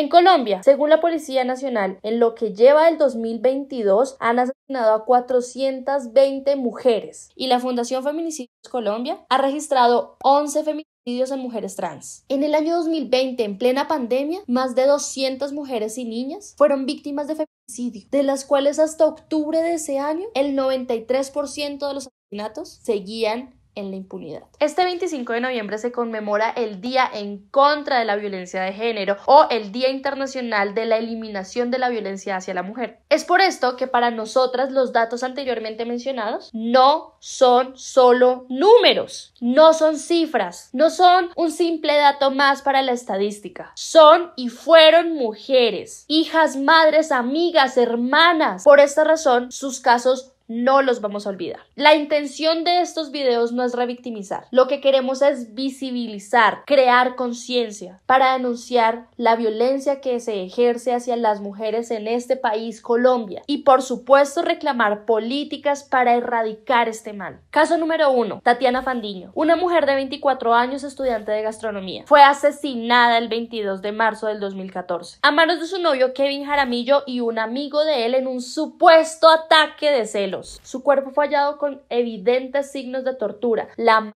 En Colombia, según la Policía Nacional, en lo que lleva el 2022 han asesinado a 420 mujeres y la Fundación Feminicidios Colombia ha registrado 11 feminicidios en mujeres trans. En el año 2020, en plena pandemia, más de 200 mujeres y niñas fueron víctimas de feminicidio, de las cuales hasta octubre de ese año el 93% de los asesinatos seguían en la impunidad. Este 25 de noviembre se conmemora el Día en contra de la violencia de género o el Día Internacional de la Eliminación de la Violencia hacia la Mujer. Es por esto que para nosotras los datos anteriormente mencionados no son solo números, no son cifras, no son un simple dato más para la estadística. Son y fueron mujeres, hijas, madres, amigas, hermanas. Por esta razón, sus casos no los vamos a olvidar. La intención de estos videos no es revictimizar, lo que queremos es visibilizar, crear conciencia para denunciar la violencia que se ejerce hacia las mujeres en este país, Colombia, y por supuesto reclamar políticas para erradicar este mal. Caso número 1, Tatiana Fandiño, una mujer de 24 años estudiante de gastronomía, fue asesinada el 22 de marzo del 2014 a manos de su novio Kevin Jaramillo y un amigo de él en un supuesto ataque de celo su cuerpo fue hallado con evidentes signos de tortura. La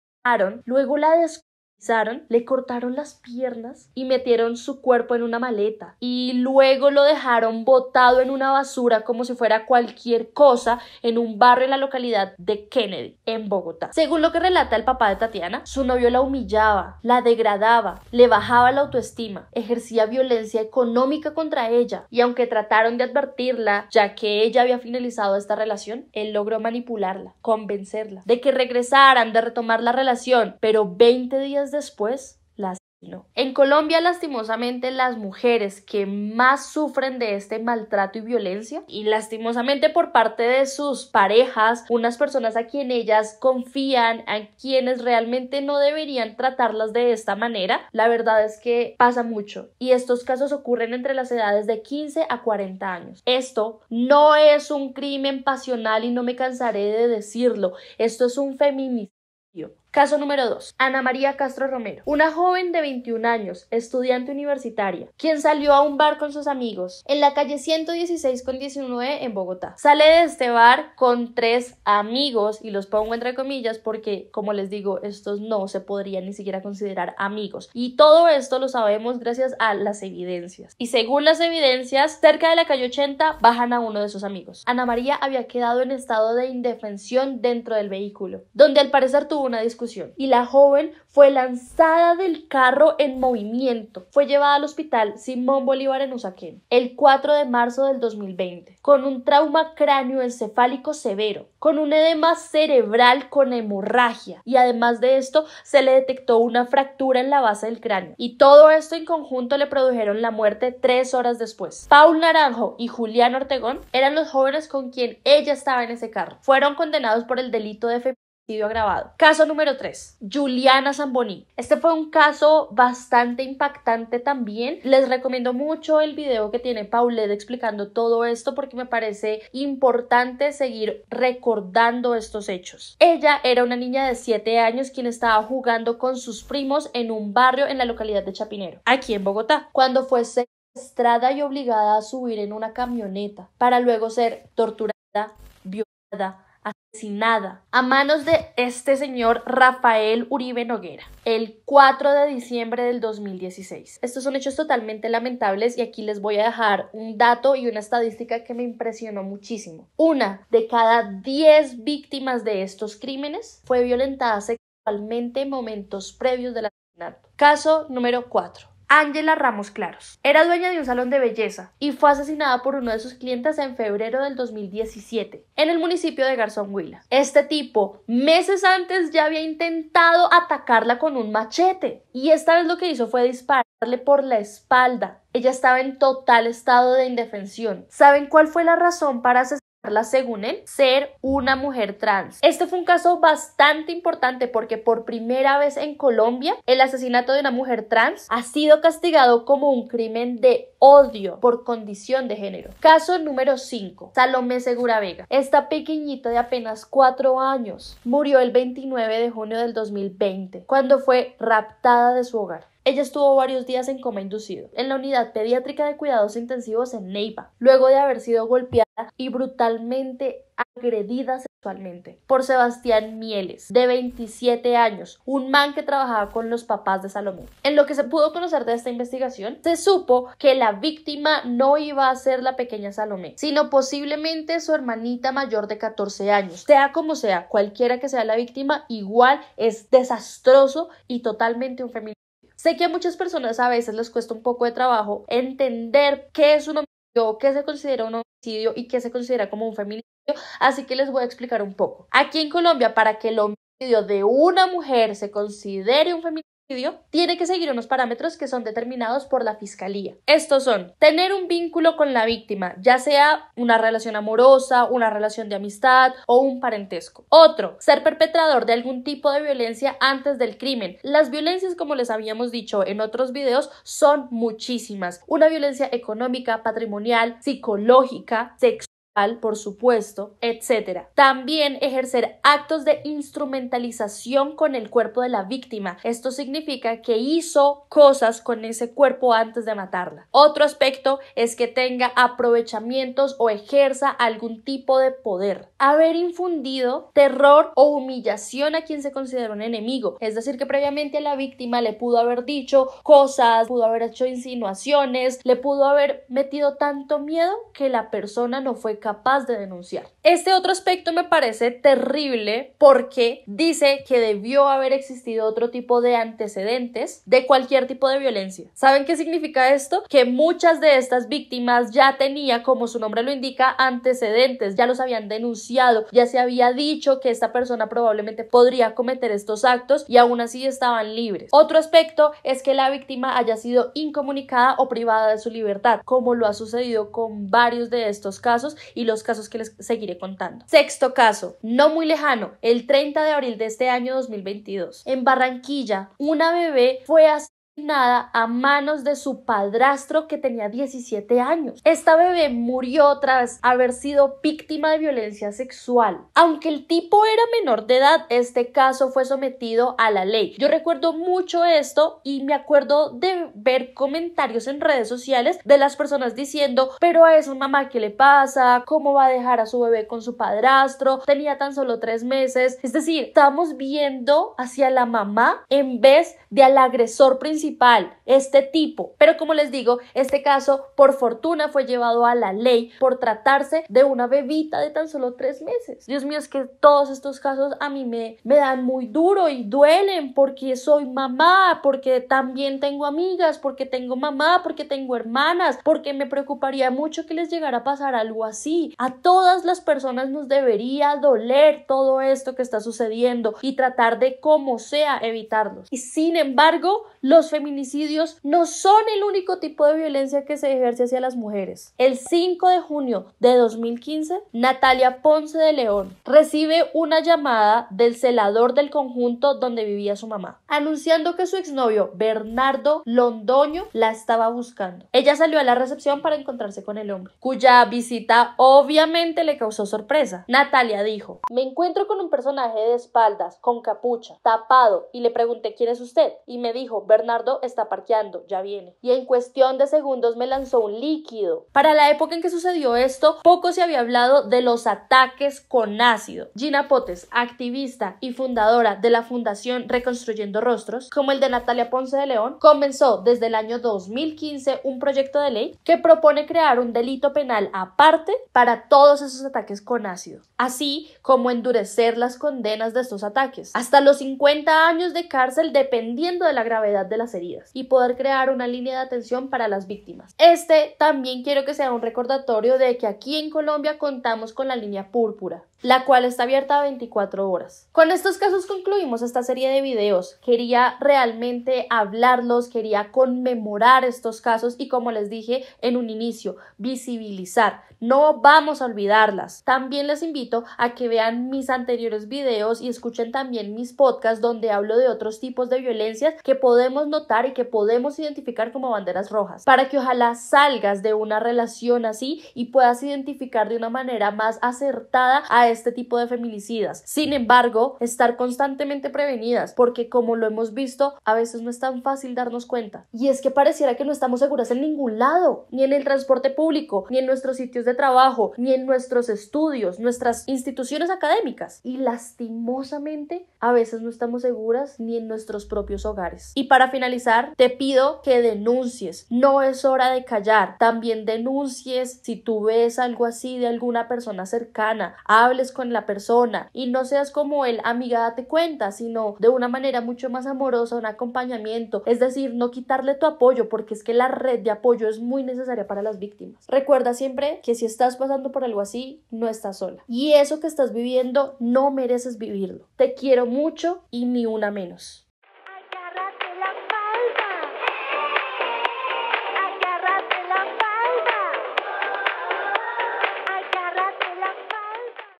luego la descubrieron le cortaron las piernas y metieron su cuerpo en una maleta y luego lo dejaron botado en una basura como si fuera cualquier cosa en un barrio en la localidad de Kennedy, en Bogotá. Según lo que relata el papá de Tatiana, su novio la humillaba, la degradaba, le bajaba la autoestima, ejercía violencia económica contra ella y aunque trataron de advertirla, ya que ella había finalizado esta relación, él logró manipularla, convencerla de que regresaran, de retomar la relación, pero 20 días después la asesinó. En Colombia, lastimosamente, las mujeres que más sufren de este maltrato y violencia, y lastimosamente por parte de sus parejas, unas personas a quien ellas confían, a quienes realmente no deberían tratarlas de esta manera, la verdad es que pasa mucho. Y estos casos ocurren entre las edades de 15 a 40 años. Esto no es un crimen pasional y no me cansaré de decirlo. Esto es un feminicidio. Caso número 2. Ana María Castro Romero. Una joven de 21 años, estudiante universitaria, quien salió a un bar con sus amigos en la calle 116 con 19 en Bogotá. Sale de este bar con tres amigos y los pongo entre comillas porque, como les digo, estos no se podrían ni siquiera considerar amigos. Y todo esto lo sabemos gracias a las evidencias. Y según las evidencias, cerca de la calle 80 bajan a uno de sus amigos. Ana María había quedado en estado de indefensión dentro del vehículo, donde al parecer tuvo una discusión y la joven fue lanzada del carro en movimiento. Fue llevada al hospital Simón Bolívar en Usaquén el 4 de marzo del 2020 con un trauma encefálico severo, con un edema cerebral con hemorragia y además de esto se le detectó una fractura en la base del cráneo y todo esto en conjunto le produjeron la muerte tres horas después. Paul Naranjo y Julián Ortegón eran los jóvenes con quien ella estaba en ese carro. Fueron condenados por el delito de Caso número 3, Juliana Zamboni. Este fue un caso bastante impactante también. Les recomiendo mucho el video que tiene Paulette explicando todo esto porque me parece importante seguir recordando estos hechos. Ella era una niña de 7 años quien estaba jugando con sus primos en un barrio en la localidad de Chapinero, aquí en Bogotá, cuando fue secuestrada y obligada a subir en una camioneta para luego ser torturada, violada asesinada a manos de este señor Rafael Uribe Noguera el 4 de diciembre del 2016. Estos son hechos totalmente lamentables y aquí les voy a dejar un dato y una estadística que me impresionó muchísimo. Una de cada 10 víctimas de estos crímenes fue violentada sexualmente en momentos previos del asesinato. Caso número 4. Ángela Ramos Claros. Era dueña de un salón de belleza y fue asesinada por uno de sus clientes en febrero del 2017 en el municipio de Garzón Huila. Este tipo meses antes ya había intentado atacarla con un machete y esta vez lo que hizo fue dispararle por la espalda. Ella estaba en total estado de indefensión. ¿Saben cuál fue la razón para asesinarla? según él, ser una mujer trans. Este fue un caso bastante importante porque por primera vez en Colombia el asesinato de una mujer trans ha sido castigado como un crimen de odio por condición de género. Caso número 5. Salomé Segura Vega. Esta pequeñita de apenas 4 años murió el 29 de junio del 2020 cuando fue raptada de su hogar. Ella estuvo varios días en coma inducido en la unidad pediátrica de cuidados intensivos en Neiva, luego de haber sido golpeada y brutalmente agredida sexualmente por Sebastián Mieles, de 27 años, un man que trabajaba con los papás de Salomé. En lo que se pudo conocer de esta investigación, se supo que la víctima no iba a ser la pequeña Salomé, sino posiblemente su hermanita mayor de 14 años. Sea como sea, cualquiera que sea la víctima, igual es desastroso y totalmente un feminicidio. Sé que a muchas personas a veces les cuesta un poco de trabajo entender qué es un homicidio, qué se considera un homicidio y qué se considera como un feminicidio, así que les voy a explicar un poco. Aquí en Colombia, para que el homicidio de una mujer se considere un feminicidio, tiene que seguir unos parámetros que son determinados por la fiscalía. Estos son tener un vínculo con la víctima, ya sea una relación amorosa, una relación de amistad o un parentesco. Otro, ser perpetrador de algún tipo de violencia antes del crimen. Las violencias, como les habíamos dicho en otros videos, son muchísimas. Una violencia económica, patrimonial, psicológica, sexual por supuesto, etcétera También ejercer actos de instrumentalización con el cuerpo de la víctima. Esto significa que hizo cosas con ese cuerpo antes de matarla. Otro aspecto es que tenga aprovechamientos o ejerza algún tipo de poder. Haber infundido terror o humillación a quien se considera un enemigo. Es decir, que previamente a la víctima le pudo haber dicho cosas, pudo haber hecho insinuaciones, le pudo haber metido tanto miedo que la persona no fue capaz capaz de denunciar. Este otro aspecto me parece terrible porque dice que debió haber existido otro tipo de antecedentes de cualquier tipo de violencia. ¿Saben qué significa esto? Que muchas de estas víctimas ya tenía, como su nombre lo indica, antecedentes, ya los habían denunciado, ya se había dicho que esta persona probablemente podría cometer estos actos y aún así estaban libres. Otro aspecto es que la víctima haya sido incomunicada o privada de su libertad, como lo ha sucedido con varios de estos casos y los casos que les seguiré contando. Sexto caso, no muy lejano, el 30 de abril de este año 2022. En Barranquilla, una bebé fue nada a manos de su padrastro que tenía 17 años. Esta bebé murió tras haber sido víctima de violencia sexual. Aunque el tipo era menor de edad, este caso fue sometido a la ley. Yo recuerdo mucho esto y me acuerdo de ver comentarios en redes sociales de las personas diciendo, pero a esa mamá, ¿qué le pasa? ¿Cómo va a dejar a su bebé con su padrastro? Tenía tan solo tres meses. Es decir, estamos viendo hacia la mamá en vez de al agresor principal este tipo. Pero como les digo, este caso por fortuna fue llevado a la ley por tratarse de una bebita de tan solo tres meses. Dios mío, es que todos estos casos a mí me, me dan muy duro y duelen porque soy mamá, porque también tengo amigas, porque tengo mamá, porque tengo hermanas, porque me preocuparía mucho que les llegara a pasar algo así. A todas las personas nos debería doler todo esto que está sucediendo y tratar de como sea evitarlos. Y sin embargo, los feminicidios no son el único tipo de violencia que se ejerce hacia las mujeres. El 5 de junio de 2015, Natalia Ponce de León recibe una llamada del celador del conjunto donde vivía su mamá, anunciando que su exnovio Bernardo Londoño la estaba buscando. Ella salió a la recepción para encontrarse con el hombre, cuya visita obviamente le causó sorpresa. Natalia dijo, me encuentro con un personaje de espaldas, con capucha, tapado, y le pregunté quién es usted, y me dijo, Bernardo está parqueando, ya viene. Y en cuestión de segundos me lanzó un líquido. Para la época en que sucedió esto, poco se había hablado de los ataques con ácido. Gina Potes, activista y fundadora de la Fundación Reconstruyendo Rostros, como el de Natalia Ponce de León, comenzó desde el año 2015 un proyecto de ley que propone crear un delito penal aparte para todos esos ataques con ácido, así como endurecer las condenas de estos ataques, hasta los 50 años de cárcel dependiendo de la gravedad de las heridas y poder crear una línea de atención para las víctimas. Este también quiero que sea un recordatorio de que aquí en Colombia contamos con la línea púrpura, la cual está abierta 24 horas. Con estos casos concluimos esta serie de videos. Quería realmente hablarlos, quería conmemorar estos casos y como les dije en un inicio, visibilizar. No vamos a olvidarlas. También les invito a que vean mis anteriores videos y escuchen también mis podcasts donde hablo de otros tipos de violencias que podemos notar y que podemos identificar como banderas rojas, para que ojalá salgas de una relación así y puedas identificar de una manera más acertada a este tipo de feminicidas. Sin embargo, estar constantemente prevenidas, porque como lo hemos visto, a veces no es tan fácil darnos cuenta. Y es que pareciera que no estamos seguras en ningún lado, ni en el transporte público, ni en nuestros sitios de trabajo, ni en nuestros estudios, nuestras instituciones académicas. Y lastimosamente, a veces no estamos seguras ni en nuestros propios hogares. Y para finalizar, te pido que denuncies. No es hora de callar. También denuncies si tú ves algo así de alguna persona cercana. Hable con la persona y no seas como el amiga date cuenta, sino de una manera mucho más amorosa, un acompañamiento, es decir, no quitarle tu apoyo porque es que la red de apoyo es muy necesaria para las víctimas. Recuerda siempre que si estás pasando por algo así, no estás sola. Y eso que estás viviendo no mereces vivirlo. Te quiero mucho y ni una menos.